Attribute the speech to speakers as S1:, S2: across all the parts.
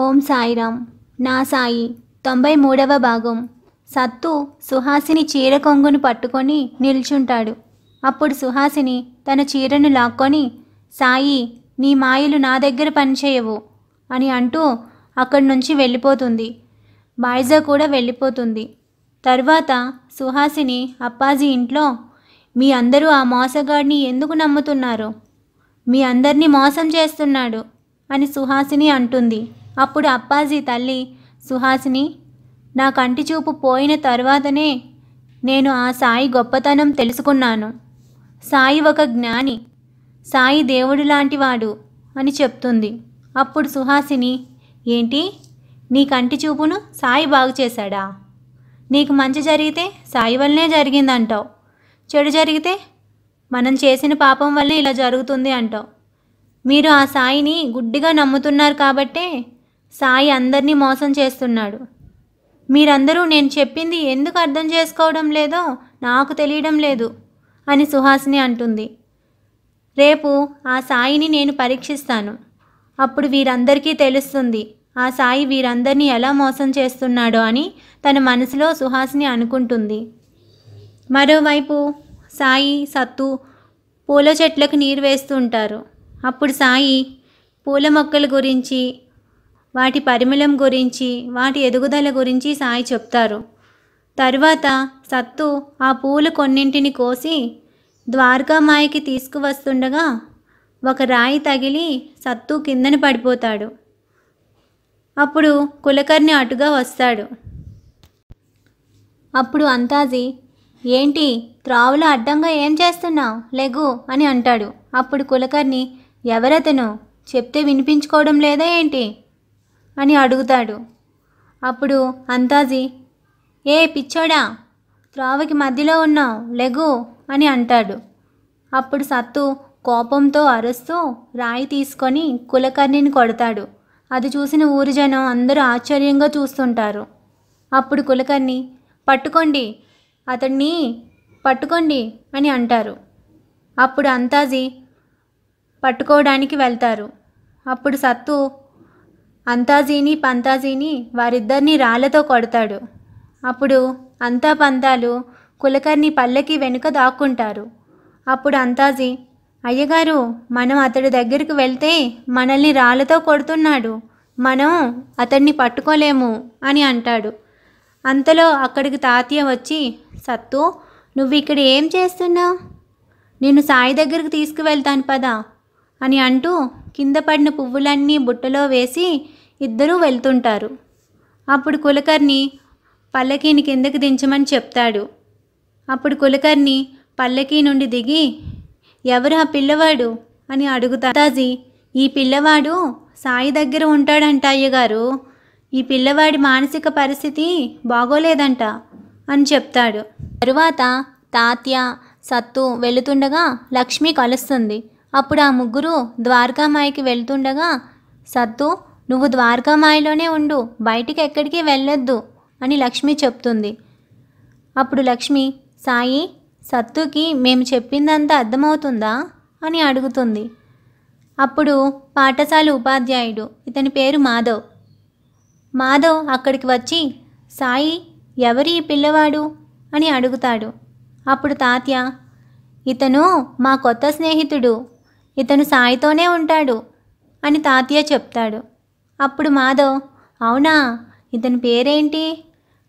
S1: ఓం సాయిరామ్ నా సాయి తొంభై మూడవ భాగం సత్తు సుహాసిని చీర కొంగును పట్టుకొని నిల్చుంటాడు అప్పుడు సుహాసిని తన చీరను లాక్కొని సాయి నీ మాయలు నా దగ్గర పనిచేయవు అని అంటూ అక్కడి నుంచి వెళ్ళిపోతుంది బాయిజా కూడా వెళ్ళిపోతుంది తర్వాత సుహాసిని అప్పాజీ ఇంట్లో మీ అందరూ ఆ మోసగాడిని ఎందుకు నమ్ముతున్నారు మీ అందరినీ మోసం చేస్తున్నాడు అని సుహాసిని అంటుంది అప్పుడు అప్పాజీ తల్లి సుహాసిని నా కంటిచూపు పోయిన తర్వాతనే నేను ఆ సాయి గొప్పతనం తెలుసుకున్నాను సాయి ఒక జ్ఞాని సాయి దేవుడు లాంటివాడు అని చెప్తుంది అప్పుడు సుహాసిని ఏంటి నీ కంటి చూపును సాయి బాగు చేశాడా నీకు మంచి జరిగితే సాయి వల్లనే జరిగిందంటావు చెడు జరిగితే మనం చేసిన పాపం వల్లే ఇలా జరుగుతుంది అంటావు మీరు ఆ సాయిని గుడ్డిగా నమ్ముతున్నారు కాబట్టే సాయి అందరినీ మోసం చేస్తున్నాడు మీరందరూ నేను చెప్పింది ఎందుకు అర్థం చేసుకోవడం లేదో నాకు తెలియడం లేదు అని సుహాసిని అంటుంది రేపు ఆ సాయిని నేను పరీక్షిస్తాను అప్పుడు వీరందరికీ తెలుస్తుంది ఆ సాయి వీరందరినీ ఎలా మోసం చేస్తున్నాడో అని తన మనసులో సుహాసిని అనుకుంటుంది మరోవైపు సాయి సత్తు పూల చెట్లకు నీరు వేస్తుంటారు అప్పుడు సాయి పూల మొక్కల గురించి వాటి పరిమళం గురించి వాటి ఎదుగుదల గురించి సాయి చెప్తారు తరువాత సత్తు ఆ పూలు కొన్నింటిని కోసి ద్వారకామాయకి తీసుకువస్తుండగా ఒక రాయి తగిలి సత్తు కిందని పడిపోతాడు అప్పుడు కులకర్ణి అటుగా వస్తాడు అప్పుడు అంతాజీ ఏంటి త్రావులో అడ్డంగా ఏం చేస్తున్నావు లెగు అని అంటాడు అప్పుడు కులకర్ణి ఎవరతను చెప్తే వినిపించుకోవడం లేదా ఏంటి అని అడుగుతాడు అప్పుడు అంతాజీ ఏ పిచ్చోడా త్రావకి మధ్యలో ఉన్నావు లెగు అని అంటాడు అప్పుడు సత్తు కోపంతో అరుస్తూ రాయి తీసుకొని కులకర్ణిని కొడతాడు అది చూసిన ఊరి జనం అందరూ ఆశ్చర్యంగా చూస్తుంటారు అప్పుడు కులకర్ణి పట్టుకోండి అతడిని పట్టుకోండి అని అంటారు అప్పుడు అంతాజీ పట్టుకోవడానికి వెళ్తారు అప్పుడు సత్తు అంతాజీని పంతాజీని వారిద్దరినీ రాళ్లతో కొడతాడు అప్పుడు అంతా పంతాలు కులకర్ణి పల్లకి వెనుక దాక్కుంటారు అప్పుడు అంతాజీ అయ్యగారు మనం అతడి దగ్గరికి వెళ్తే మనల్ని రాళ్లతో కొడుతున్నాడు మనం అతన్ని పట్టుకోలేము అని అంటాడు అంతలో అక్కడికి తాతయ్య వచ్చి సత్తు నువ్వు ఇక్కడ ఏం చేస్తున్నావు నేను సాయి దగ్గరికి తీసుకువెళ్తాను పదా అని అంటూ కింద పడిన పువ్వులన్నీ బుట్టలో వేసి ఇద్దరూ వెళ్తుంటారు అప్పుడు కులకర్ణి పల్లకీని కిందకి దించమని చెప్తాడు అప్పుడు కులకర్ణి పల్లకీ నుండి దిగి ఎవరు ఆ పిల్లవాడు అని అడుగుతా తాజీ ఈ పిల్లవాడు సాయి దగ్గర ఉంటాడంట అయ్యగారు ఈ పిల్లవాడి మానసిక పరిస్థితి బాగోలేదంట అని చెప్తాడు తరువాత తాత్య సత్తు వెళుతుండగా లక్ష్మి కలుస్తుంది అప్పుడు ఆ ముగ్గురు ద్వారకామాయికి వెళ్తుండగా సత్తు నువ్వు ద్వారకామాయలోనే ఉండు బయటికి ఎక్కడికి వెళ్ళొద్దు అని లక్ష్మి చెప్తుంది అప్పుడు లక్ష్మి సాయి సత్తుకి మేము చెప్పిందంతా అర్థమవుతుందా అని అడుగుతుంది అప్పుడు పాఠశాల ఉపాధ్యాయుడు ఇతని పేరు మాధవ్ మాధవ్ అక్కడికి వచ్చి సాయి ఎవరి ఈ పిల్లవాడు అని అడుగుతాడు అప్పుడు తాత్య ఇతను మా కొత్త స్నేహితుడు ఇతను సాయితోనే ఉంటాడు అని తాతయ్య చెప్తాడు అప్పుడు మాధవ్ అవునా ఇతని పేరేంటి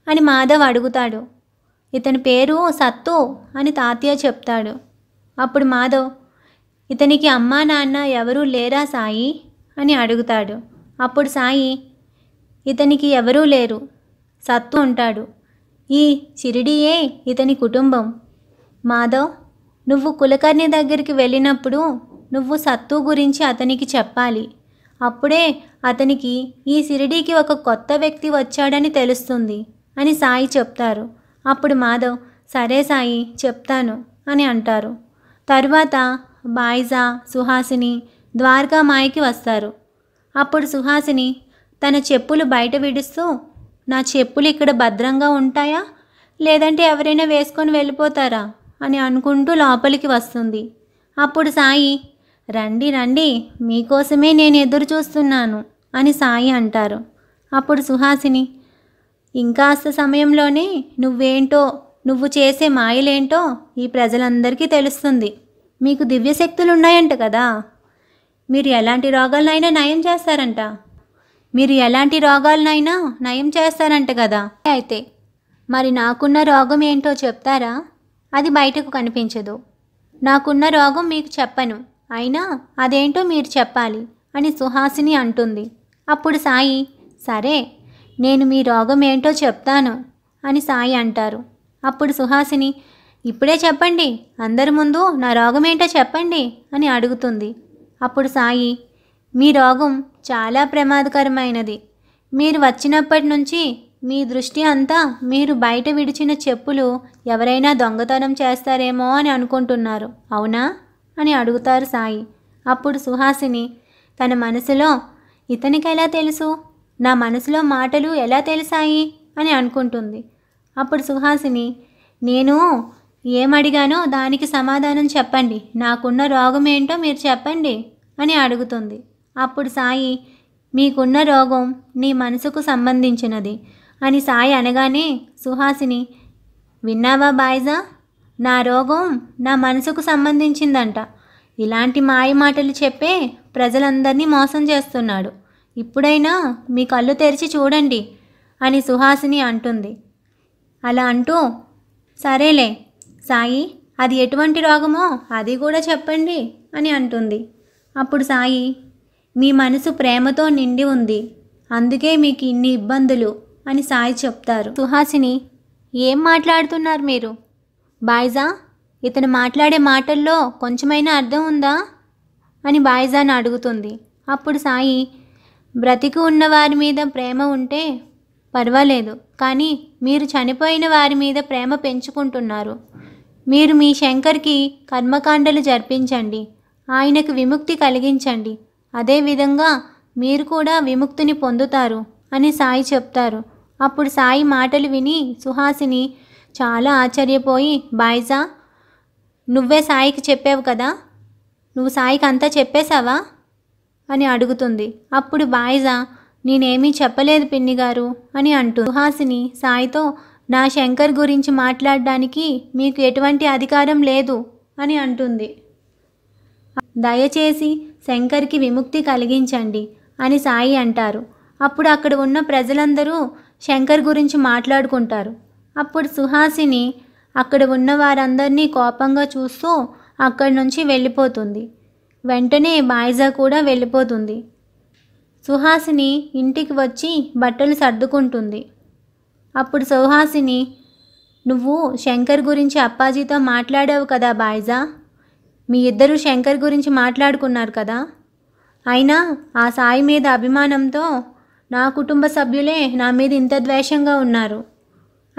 S1: అని మాధవ్ అడుగుతాడు ఇతని పేరు సత్తు అని తాతయ్య చెప్తాడు అప్పుడు మాధవ్ ఇతనికి అమ్మా నాన్న ఎవరూ లేరా సాయి అని అడుగుతాడు అప్పుడు సాయి ఇతనికి ఎవరూ లేరు సత్తు ఉంటాడు ఈ చిరిడియే ఇతని కుటుంబం మాధవ్ నువ్వు కులకర్ణి దగ్గరికి వెళ్ళినప్పుడు నువ్వు సత్తు గురించి అతనికి చెప్పాలి అప్పుడే అతనికి ఈ షిరిడీకి ఒక కొత్త వ్యక్తి వచ్చాడని తెలుస్తుంది అని సాయి చెప్తారు అప్పుడు మాధవ్ సరే సాయి చెప్తాను అని అంటారు తరువాత బాయిజా సుహాసిని ద్వారకా మాయకి వస్తారు అప్పుడు సుహాసిని తన చెప్పులు బయట విడుస్తూ నా చెప్పులు ఇక్కడ భద్రంగా ఉంటాయా లేదంటే ఎవరైనా వేసుకొని వెళ్ళిపోతారా అని అనుకుంటూ లోపలికి వస్తుంది అప్పుడు సాయి రండి రండి మీకోసమే నేను ఎదురు చూస్తున్నాను అని సాయి అంటారు అప్పుడు సుహాసిని ఇంకాస్త సమయంలోనే నువ్వేంటో నువ్వు చేసే మాయలేంటో ఈ ప్రజలందరికీ తెలుస్తుంది మీకు దివ్యశక్తులు ఉన్నాయంట కదా మీరు ఎలాంటి రోగాలనైనా నయం చేస్తారంట మీరు ఎలాంటి రోగాలనైనా నయం చేస్తారంట కదా అయితే మరి నాకున్న రోగం ఏంటో చెప్తారా అది బయటకు కనిపించదు నాకున్న రోగం మీకు చెప్పను అయినా అదేంటో మీరు చెప్పాలి అని సుహాసిని అంటుంది అప్పుడు సాయి సరే నేను మీ రోగం ఏంటో చెప్తాను అని సాయి అంటారు అప్పుడు సుహాసిని ఇప్పుడే చెప్పండి అందరి ముందు నా రోగం ఏంటో చెప్పండి అని అడుగుతుంది అప్పుడు సాయి మీ రోగం చాలా ప్రమాదకరమైనది మీరు వచ్చినప్పటి నుంచి మీ దృష్టి అంతా మీరు బయట విడిచిన చెప్పులు ఎవరైనా దొంగతనం చేస్తారేమో అని అనుకుంటున్నారు అవునా అని అడుగుతారు సాయి అప్పుడు సుహాసిని తన మనసులో ఎలా తెలుసు నా మనసులో మాటలు ఎలా తెలిసాయి అని అనుకుంటుంది అప్పుడు సుహాసిని నేను ఏమడిగానో దానికి సమాధానం చెప్పండి నాకున్న రోగం ఏంటో మీరు చెప్పండి అని అడుగుతుంది అప్పుడు సాయి మీకున్న రోగం నీ మనసుకు సంబంధించినది అని సాయి అనగానే సుహాసిని విన్నావా బాయిజా నా రోగం నా మనసుకు సంబంధించిందంట ఇలాంటి మాయ మాటలు చెప్పే ప్రజలందరినీ మోసం చేస్తున్నాడు ఇప్పుడైనా మీ కళ్ళు తెరిచి చూడండి అని సుహాసిని అంటుంది అలా అంటూ సరేలే సాయి అది ఎటువంటి రోగమో అది కూడా చెప్పండి అని అంటుంది అప్పుడు సాయి మీ మనసు ప్రేమతో నిండి ఉంది అందుకే మీకు ఇన్ని ఇబ్బందులు అని సాయి చెప్తారు సుహాసిని ఏం మాట్లాడుతున్నారు మీరు బాయ్జా ఇతను మాట్లాడే మాటల్లో కొంచెమైనా అర్థం ఉందా అని బాయిజాన్ అడుగుతుంది అప్పుడు సాయి బ్రతికి ఉన్న వారి మీద ప్రేమ ఉంటే పర్వాలేదు కానీ మీరు చనిపోయిన వారి మీద ప్రేమ పెంచుకుంటున్నారు మీరు మీ శంకర్కి కర్మకాండలు జరిపించండి ఆయనకు విముక్తి కలిగించండి అదేవిధంగా మీరు కూడా విముక్తిని పొందుతారు అని సాయి చెప్తారు అప్పుడు సాయి మాటలు విని సుహాసిని చాలా ఆశ్చర్యపోయి బాయిజా నువ్వే సాయికి చెప్పావు కదా నువ్వు సాయికి అంతా చెప్పేశావా అని అడుగుతుంది అప్పుడు బాయిజా నేనేమీ చెప్పలేదు పిన్ని గారు అని అంటూ సుహాసిని సాయితో నా శంకర్ గురించి మాట్లాడడానికి మీకు ఎటువంటి అధికారం లేదు అని అంటుంది దయచేసి శంకర్కి విముక్తి కలిగించండి అని సాయి అంటారు అప్పుడు అక్కడ ఉన్న ప్రజలందరూ శంకర్ గురించి మాట్లాడుకుంటారు అప్పుడు సుహాసిని అక్కడ ఉన్న వారందరినీ కోపంగా చూస్తూ అక్కడి నుంచి వెళ్ళిపోతుంది వెంటనే బాయిజా కూడా వెళ్ళిపోతుంది సుహాసిని ఇంటికి వచ్చి బట్టలు సర్దుకుంటుంది అప్పుడు సుహాసిని నువ్వు శంకర్ గురించి అప్పాజీతో మాట్లాడావు కదా బాయిజా మీ ఇద్దరు శంకర్ గురించి మాట్లాడుకున్నారు కదా అయినా ఆ సాయి మీద అభిమానంతో నా కుటుంబ సభ్యులే నా మీద ఇంత ద్వేషంగా ఉన్నారు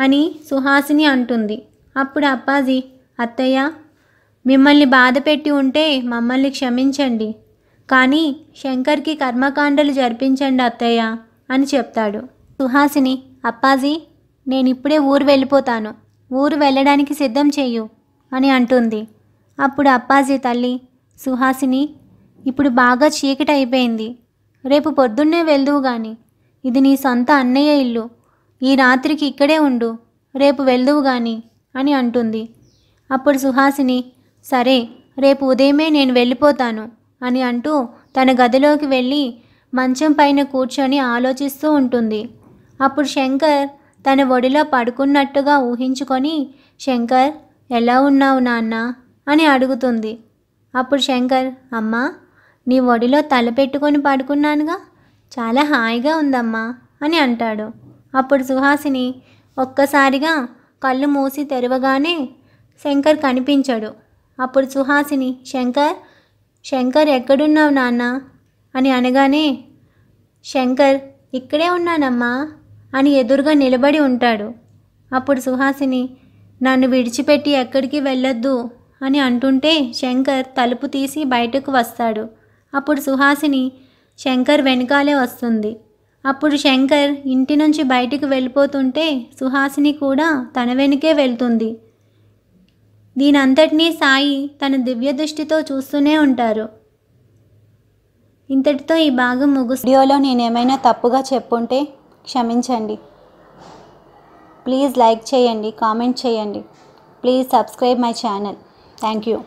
S1: అని సుహాసిని అంటుంది అప్పుడు అప్పాజీ అత్తయ్య మిమ్మల్ని బాధ పెట్టి ఉంటే మమ్మల్ని క్షమించండి కానీ శంకర్కి కర్మకాండలు జరిపించండి అత్తయ్య అని చెప్తాడు సుహాసిని అప్పాజీ నేనిప్పుడే ఊరు వెళ్ళిపోతాను ఊరు వెళ్ళడానికి సిద్ధం చెయ్యు అని అంటుంది అప్పుడు అప్పాజీ తల్లి సుహాసిని ఇప్పుడు బాగా చీకటి అయిపోయింది రేపు పొద్దున్నే వెళ్దువు గాని ఇది నీ సొంత అన్నయ్య ఇల్లు ఈ రాత్రికి ఇక్కడే ఉండు రేపు వెళ్దువు గాని అని అంటుంది అప్పుడు సుహాసిని సరే రేపు ఉదయమే నేను వెళ్ళిపోతాను అని అంటూ తన గదిలోకి వెళ్ళి మంచం పైన కూర్చొని ఆలోచిస్తూ ఉంటుంది అప్పుడు శంకర్ తన ఒడిలో పడుకున్నట్టుగా ఊహించుకొని శంకర్ ఎలా ఉన్నావు నాన్న అని అడుగుతుంది అప్పుడు శంకర్ అమ్మా నీ ఒడిలో తల పెట్టుకొని పడుకున్నానుగా చాలా హాయిగా ఉందమ్మా అని అంటాడు అప్పుడు సుహాసిని ఒక్కసారిగా కళ్ళు మూసి తెరవగానే శంకర్ కనిపించడు అప్పుడు సుహాసిని శంకర్ శంకర్ ఎక్కడున్నావు నాన్న అని అనగానే శంకర్ ఇక్కడే ఉన్నానమ్మా అని ఎదురుగా నిలబడి ఉంటాడు అప్పుడు సుహాసిని నన్ను విడిచిపెట్టి ఎక్కడికి వెళ్ళొద్దు అని అంటుంటే శంకర్ తలుపు తీసి బయటకు వస్తాడు అప్పుడు సుహాసిని శంకర్ వెనకాలే వస్తుంది అప్పుడు శంకర్ ఇంటి నుంచి బయటకు వెళ్ళిపోతుంటే సుహాసిని కూడా తన వెనుకే వెళ్తుంది దీనంతటినీ సాయి తన దివ్య దృష్టితో చూస్తూనే ఉంటారు ఇంతటితో ఈ భాగం ముగు వీడియోలో ఏమైనా తప్పుగా చెప్పుంటే క్షమించండి ప్లీజ్ లైక్ చేయండి కామెంట్ చేయండి please subscribe my channel thank you